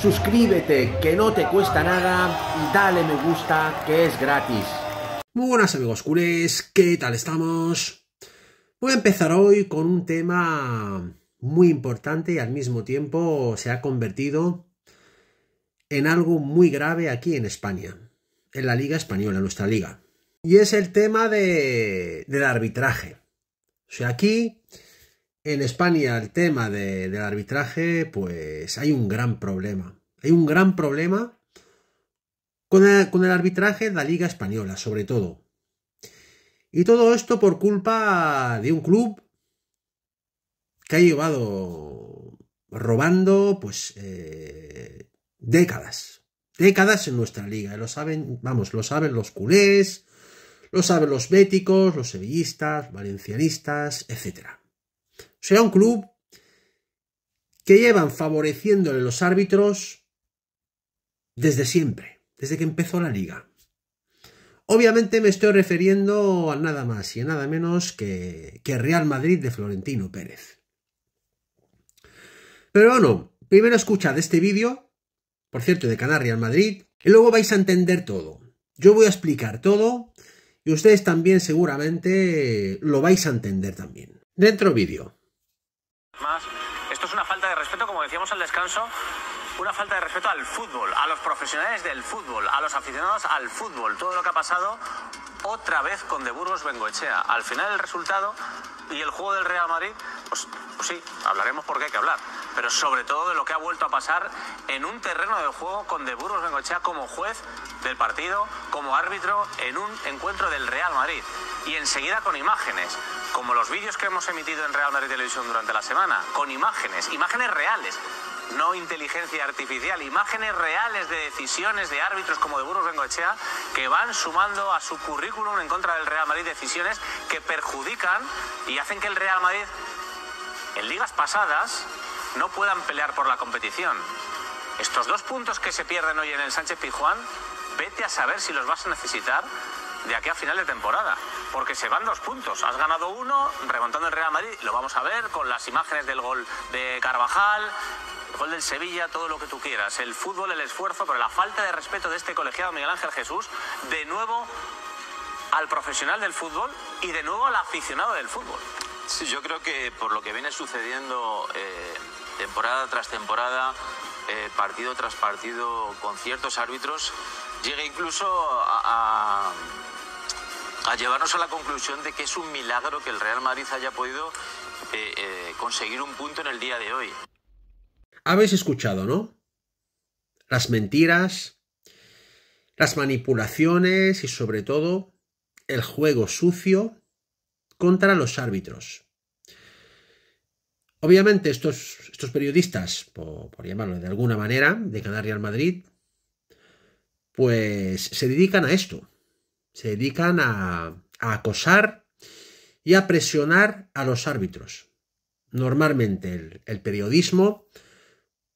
suscríbete que no te cuesta nada y dale me gusta que es gratis. Muy buenas amigos culés, ¿qué tal estamos? Voy a empezar hoy con un tema muy importante y al mismo tiempo se ha convertido en algo muy grave aquí en España, en la Liga Española, nuestra liga. Y es el tema del arbitraje. O sea, aquí en España el tema del arbitraje, pues hay un gran problema. Hay un gran problema con el, arbitraje de la Liga Española, sobre todo. Y todo esto por culpa de un club que ha llevado robando, pues, eh, décadas. Décadas en nuestra liga. lo saben, vamos, lo saben los culés, lo saben los béticos, los sevillistas, valencianistas, etcétera sea, un club que llevan favoreciéndole los árbitros desde siempre, desde que empezó la liga. Obviamente me estoy refiriendo a nada más y a nada menos que, Real Madrid de Florentino Pérez. Pero bueno, primero escuchad este vídeo, por cierto, de Canal Real Madrid, y luego vais a entender todo. Yo voy a explicar todo y ustedes también seguramente lo vais a entender también. Dentro vídeo. Más. Esto es una falta de respeto, como decíamos al descanso, una falta de respeto al fútbol, a los profesionales del fútbol, a los aficionados al fútbol. Todo lo que ha pasado otra vez con De Burgos Bengoechea. Al final el resultado y el juego del Real Madrid, pues, pues sí, hablaremos porque hay que hablar. Pero sobre todo de lo que ha vuelto a pasar en un terreno de juego con De Burgos Bengochea como juez del partido, como árbitro en un encuentro del Real Madrid. Y enseguida con imágenes como los vídeos que hemos emitido en Real Madrid Televisión durante la semana, con imágenes, imágenes reales, no inteligencia artificial, imágenes reales de decisiones de árbitros como de Burgos Bengoechea que van sumando a su currículum en contra del Real Madrid decisiones que perjudican y hacen que el Real Madrid en ligas pasadas no puedan pelear por la competición. Estos dos puntos que se pierden hoy en el Sánchez Pijuán, vete a saber si los vas a necesitar de aquí a final de temporada, porque se van dos puntos. Has ganado uno, remontando el Real Madrid, lo vamos a ver con las imágenes del gol de Carvajal, el gol del Sevilla, todo lo que tú quieras. El fútbol, el esfuerzo, pero la falta de respeto de este colegiado Miguel Ángel Jesús, de nuevo al profesional del fútbol y de nuevo al aficionado del fútbol. Sí, yo creo que por lo que viene sucediendo eh, temporada tras temporada, eh, partido tras partido, con ciertos árbitros, llega incluso a, a llevarnos a la conclusión de que es un milagro que el Real Madrid haya podido eh, eh, conseguir un punto en el día de hoy. Habéis escuchado, ¿no? Las mentiras, las manipulaciones y sobre todo el juego sucio contra los árbitros. Obviamente estos, estos periodistas, por, llamarlo de alguna manera, de Canal Real Madrid, pues se dedican a esto, se dedican a, acosar y a presionar a los árbitros. Normalmente el, periodismo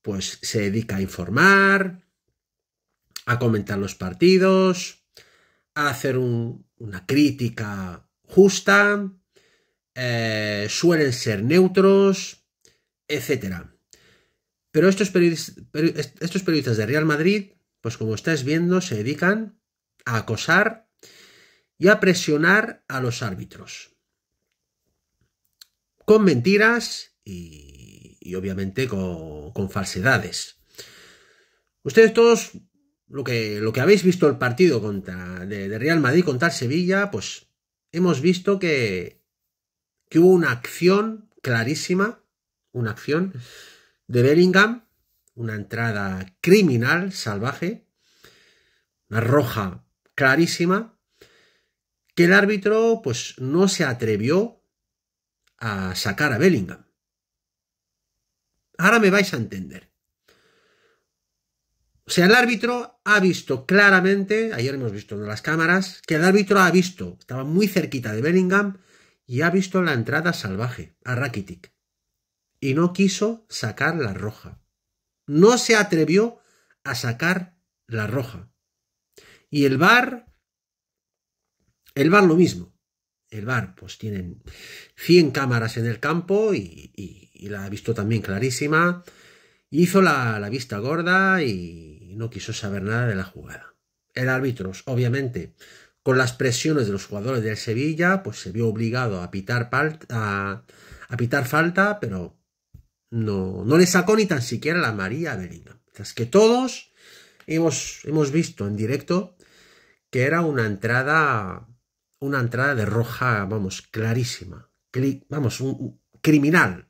pues se dedica a informar, a comentar los partidos, a hacer una crítica justa, eh, suelen ser neutros, etc. Pero estos, periodistas, estos periodistas de Real Madrid, pues como estáis viendo, se dedican a acosar y a presionar a los árbitros. Con mentiras y, obviamente con, falsedades. Ustedes todos, lo que, lo que habéis visto el partido contra, de, Real Madrid contra Sevilla, pues hemos visto que, que hubo una acción clarísima, una acción de Bellingham, una entrada criminal, salvaje, una roja clarísima, que el árbitro pues no se atrevió a sacar a Bellingham. Ahora me vais a entender. O sea, el árbitro ha visto claramente, ayer hemos visto en las cámaras, que el árbitro ha visto, estaba muy cerquita de Bellingham y ha visto la entrada salvaje a Rakitic. Y no quiso sacar la roja. No se atrevió a sacar la roja. Y el VAR el bar lo mismo. El bar, pues tienen 100 cámaras en el campo y, la ha visto también clarísima. Hizo la, vista gorda y no quiso saber nada de la jugada. El árbitro, obviamente, con las presiones de los jugadores del Sevilla, pues se vio obligado a pitar, pitar falta, pero no, no le sacó ni tan siquiera la María a Mientras que todos hemos, hemos visto en directo que era una entrada una entrada de roja, vamos, clarísima, vamos, un, criminal.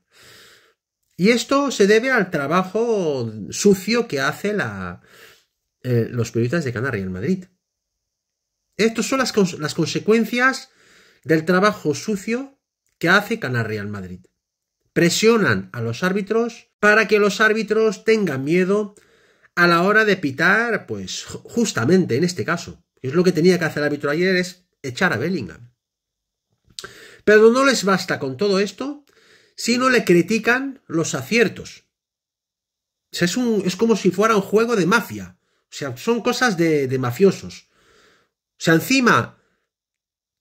Y esto se debe al trabajo sucio que hace la, eh, los periodistas de y Madrid. Estas son las, las consecuencias del trabajo sucio que hace Canal Real Madrid. Presionan a los árbitros para que los árbitros tengan miedo a la hora de pitar, pues justamente en este caso. Es lo que tenía que hacer el árbitro ayer, es echar a Bellingham. Pero no les basta con todo esto si no le critican los aciertos. Es, como si fuera un juego de mafia. O sea, son cosas de, mafiosos. O sea, encima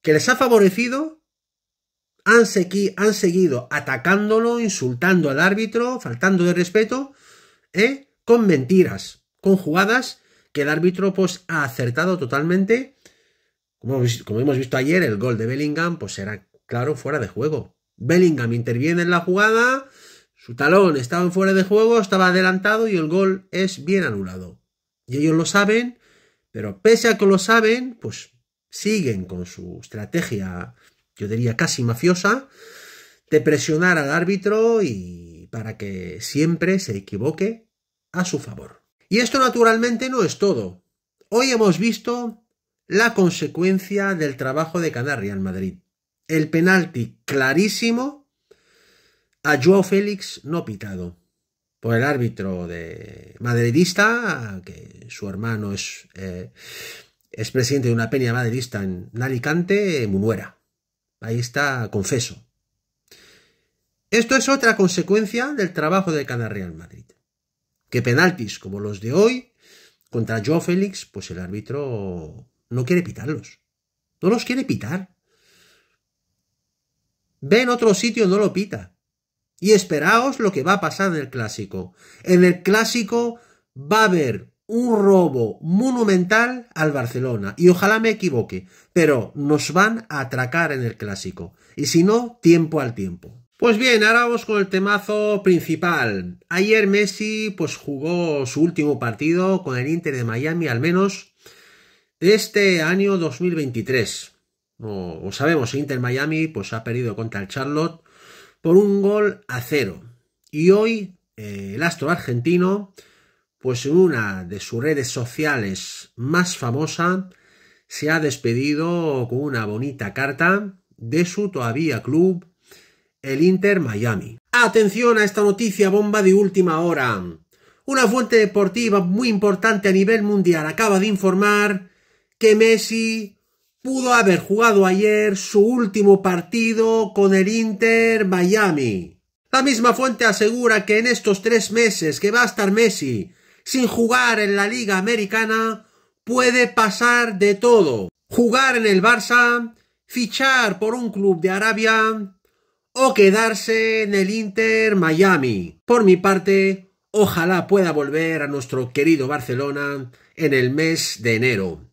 que les ha favorecido, han, seguido atacándolo, insultando al árbitro, faltando de respeto, ¿eh? con mentiras, con jugadas que el árbitro pues ha acertado totalmente como, hemos visto ayer, el gol de Bellingham pues era claro fuera de juego. Bellingham interviene en la jugada, su talón estaba fuera de juego, estaba adelantado y el gol es bien anulado. Y ellos lo saben, pero pese a que lo saben, pues siguen con su estrategia, yo diría casi mafiosa, de presionar al árbitro y para que siempre se equivoque a su favor. Y esto naturalmente no es todo. Hoy hemos visto la consecuencia del trabajo de Canarria en Madrid. El penalti clarísimo a Joao Félix no pitado por el árbitro de madridista, que su hermano es, eh, es presidente de una peña madridista en Alicante, Munuera. Ahí está, confeso. Esto es otra consecuencia del trabajo de Canarria Madrid. Que penaltis como los de hoy contra Joao Félix, pues el árbitro no quiere pitarlos. No los quiere pitar. Ve en otro sitio, no lo pita. Y esperaos lo que va a pasar en el clásico. En el clásico va a haber un robo monumental al Barcelona. Y ojalá me equivoque, pero nos van a atracar en el clásico. Y si no, tiempo al tiempo. Pues bien, ahora vamos con el temazo principal. Ayer Messi pues jugó su último partido con el Inter de Miami al menos este año 2023, o, sabemos, Inter Miami pues ha perdido contra el Charlotte por un gol a cero. Y hoy eh, el astro argentino, pues en una de sus redes sociales más famosa, se ha despedido con una bonita carta de su todavía club, el Inter Miami. Atención a esta noticia bomba de última hora. Una fuente deportiva muy importante a nivel mundial acaba de informar que Messi pudo haber jugado ayer su último partido con el Inter Miami. La misma fuente asegura que en estos tres meses que va a estar Messi sin jugar en la Liga Americana, puede pasar de todo. Jugar en el Barça, fichar por un club de Arabia o quedarse en el Inter Miami. Por mi parte, ojalá pueda volver a nuestro querido Barcelona en el mes de enero.